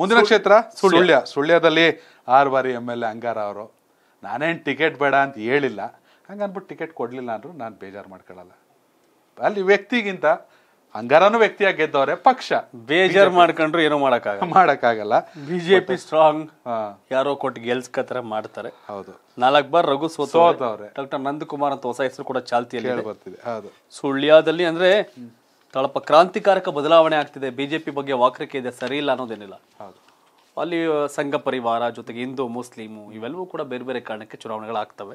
ಮುಂದಿನ ಕ್ಷೇತ್ರ ಸುಳ್ಯ ಸುಳ್ಯದಲ್ಲಿ ಆರು ಬಾರಿ ಎಮ್ ಎಲ್ ಎ ಅಂಗಾರ ಅವರು ನಾನೇನು ಟಿಕೆಟ್ ಬೇಡ ಅಂತ ಹೇಳಿಲ್ಲ ಹಂಗನ್ಬಿಟ್ಟು ಟಿಕೆಟ್ ಕೊಡಲಿಲ್ಲ ಅಂದ್ರು ನಾನು ಬೇಜಾರು ಮಾಡ್ಕೊಳ್ಳಲ್ಲ ಅಲ್ಲಿ ವ್ಯಕ್ತಿಗಿಂತ ಅಂಗಾರನೂ ವ್ಯಕ್ತಿಯಾಗಿ ಗೆದ್ದವ್ರೆ ಪಕ್ಷ ಬೇಜಾರು ಮಾಡ್ಕೊಂಡ್ರು ಏನೋ ಮಾಡೋಕ್ಕಾಗಲ್ಲ ಜೆ ಬಿಜೆಪಿ ಸ್ಟ್ರಾಂಗ್ ಯಾರೋ ಕೊಟ್ಟು ಗೆಲ್ಸ್ಕತ್ರ ಮಾಡ್ತಾರೆ ಹೌದು ನಾಲ್ಕು ಬಾರ್ ರಘು ಸೋತವ್ರೆ ಡಾಕ್ಟರ್ ನಂದಕುಮಾರ್ ಅಂತ ಹೊಸ ಹೆಸರು ಕೂಡ ಚಾಲ್ತಿಯಲ್ಲಿ ಬರ್ತಿದೆ ಹೌದು ಸುಳ್ಯದಲ್ಲಿ ಅಂದ್ರೆ ಸ್ವಲ್ಪ ಕ್ರಾಂತಿಕಾರಕ ಬದಲಾವಣೆ ಆಗ್ತಿದೆ ಬಿಜೆಪಿ ಬಗ್ಗೆ ವಾಕ್ರಿಕೆ ಇದೆ ಸರಿ ಇಲ್ಲ ಅನ್ನೋದೇನಿಲ್ಲ ಅಲ್ಲಿ ಸಂಘ ಪರಿವಾರ ಜೊತೆಗೆ ಹಿಂದೂ ಮುಸ್ಲಿಮು ಇವೆಲ್ಲವೂ ಕೂಡ ಬೇರೆ ಬೇರೆ ಕಾರಣಕ್ಕೆ ಚುನಾವಣೆಗಳಾಗ್ತವೆ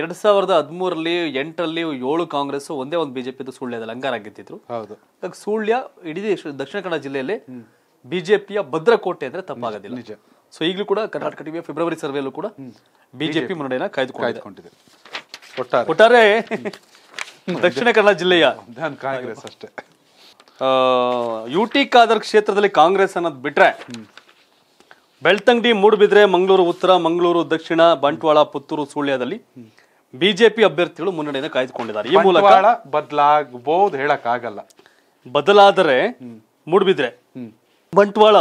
ಎರಡ್ ಸಾವಿರದ ಹದಿಮೂರಲ್ಲಿ ಎಂಟರಲ್ಲಿ ಏಳು ಕಾಂಗ್ರೆಸ್ ಒಂದೇ ಒಂದು ಬಿಜೆಪಿದು ಅಂಗಾರ ಆಗಿದ್ದಿದ್ರು ಸುಳ್ಯ ಇಡೀ ದಕ್ಷಿಣ ಕನ್ನಡ ಜಿಲ್ಲೆಯಲ್ಲಿ ಬಿಜೆಪಿಯ ಭದ್ರಕೋಟೆ ಅಂದ್ರೆ ತಪ್ಪಾಗೋದಿಲ್ಲ ನಿಜ ಸೊ ಈಗಲೂ ಕೂಡ ಕರ್ನಾಟಕ ಟಿವಿಯ ಫೆಬ್ರವರಿ ಸರ್ವೆಯಲ್ಲೂ ಕೂಡ ಬಿಜೆಪಿ ಮುನ್ನಡೆಯನ್ನ ಕಾಯ್ದುಕೊಂಡಿದೆ ಒಟ್ಟಾರೆ ದಕ್ಷಿಣ ಕನ್ನಡ ಜಿಲ್ಲೆಯ ಕಾಂಗ್ರೆಸ್ ಅಷ್ಟೇ ಯು ಟಿ ಖಾದರ್ ಕ್ಷೇತ್ರದಲ್ಲಿ ಕಾಂಗ್ರೆಸ್ ಅನ್ನೋದು ಬಿಟ್ರೆ ಬೆಳ್ತಂಗಡಿ ಮೂಡುಬಿದ್ರೆ ಮಂಗಳೂರು ಉತ್ತರ ಮಂಗಳೂರು ದಕ್ಷಿಣ ಬಂಟ್ವಾಳ ಪುತ್ತೂರು ಸುಳ್ಯದಲ್ಲಿ ಬಿಜೆಪಿ ಅಭ್ಯರ್ಥಿಗಳು ಮುನ್ನಡೆಯಿಂದ ಕಾಯ್ದುಕೊಂಡಿದ್ದಾರೆ ಈ ಮೂಲಕ ಬದಲಾಗಬಹುದು ಹೇಳಕ್ ಆಗಲ್ಲ ಬದಲಾದರೆ ಮೂಡುಬಿದ್ರೆ ಬಂಟ್ವಾಳ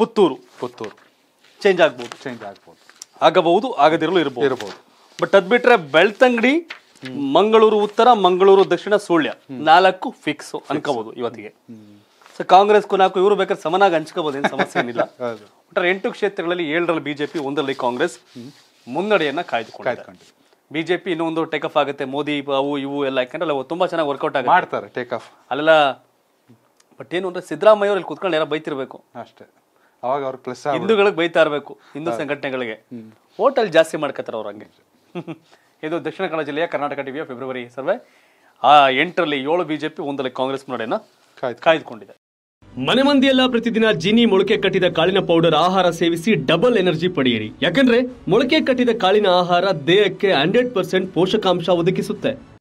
ಪುತ್ತೂರು ಪುತ್ತೂರು ಚೇಂಜ್ ಆಗಬಹುದು ಚೇಂಜ್ ಆಗಬಹುದು ಆಗಬಹುದು ಆಗದಿರಲು ಇರಬಹುದು ಬಟ್ ಅದ್ ಬಿಟ್ರೆ ಬೆಳ್ತಂಗಡಿ ಮಂಗಳೂರು ಉತ್ತರ ಮಂಗಳೂರು ದಕ್ಷಿಣ ಸುಳ್ಯ ನಾಲ್ಕು ಫಿಕ್ಸ್ ಅನ್ಕೋಬಹುದು ಇವತ್ತಿಗೆ ಸೊ ಕಾಂಗ್ರೆಸ್ ನಾಲ್ಕು ಇವರು ಬೇಕಾದ್ರೆ ಸಮನಾಗಿ ಹಂಚ್ಕೋಬಹುದು ಏನು ಸಮಸ್ಯೆ ಏನಿಲ್ಲ ಒಟ್ಟಾರೆ ಎಂಟು ಕ್ಷೇತ್ರಗಳಲ್ಲಿ ಏಳರಲ್ಲಿ ಬಿಜೆಪಿ ಒಂದರಲ್ಲಿ ಕಾಂಗ್ರೆಸ್ ಮುನ್ನಡೆಯನ್ನ ಕಾಯ್ದುಕೊಂಡಿದೆ ಬಿಜೆಪಿ ಇನ್ನೊಂದು ಟೇಕ್ ಆಫ್ ಆಗುತ್ತೆ ಮೋದಿ ಅವು ಇವು ಎಲ್ಲ ಯಾಕಂದ್ರೆ ಅಲ್ಲ ತುಂಬಾ ಚೆನ್ನಾಗಿ ವರ್ಕೌಟ್ ಆಗಿ ಮಾಡ್ತಾರೆ ಟೇಕ್ ಆಫ್ ಅಲ್ಲೆಲ್ಲ ಬಟ್ ಏನು ಅಂದ್ರೆ ಸಿದ್ದರಾಮಯ್ಯ ಅವ್ರಲ್ಲಿ ಕುತ್ಕೊಂಡು ಯಾರು ಬೈತಿರ್ಬೇಕು ಅಷ್ಟೇ ಅವಾಗ ಅವ್ರ ಪ್ಲಸ್ ಹಿಂದೂಗಳಿಗೆ ಬೈತಾ ಇರಬೇಕು ಹಿಂದೂ ಸಂಘಟನೆಗಳಿಗೆ ಹೋಟೆಲ್ ಜಾಸ್ತಿ ಮಾಡ್ಕೋತಾರೆ ಅವ್ರ ಹಂಗೆ ಇದು ದಕ್ಷಿಣ ಕನ್ನಡ ಜಿಲ್ಲೆಯ ಕರ್ನಾಟಕ ಟಿವಿಯ ಫೆಬ್ರವರಿ ಸರ್ವೆ ಆ ಎಂಟರಲ್ಲಿ ಏಳು ಬಿಜೆಪಿ ಒಂದರಲ್ಲಿ ಕಾಂಗ್ರೆಸ್ ಮುನ್ನಡೆಯನ್ನು ಕಾಯ್ದುಕೊಂಡಿದೆ ಮನೆ ಮಂದಿಯೆಲ್ಲ ಪ್ರತಿದಿನ ಜಿನಿ ಮೊಳಕೆ ಕಟ್ಟಿದ ಕಾಳಿನ ಪೌಡರ್ ಆಹಾರ ಸೇವಿಸಿ ಡಬಲ್ ಎನರ್ಜಿ ಪಡೆಯಿರಿ ಯಾಕಂದ್ರೆ ಮೊಳಕೆ ಕಟ್ಟಿದ ಕಾಳಿನ ಆಹಾರ ದೇಹಕ್ಕೆ ಹಂಡ್ರೆಡ್ ಪರ್ಸೆಂಟ್ ಪೋಷಕಾಂಶ ಒದಗಿಸುತ್ತೆ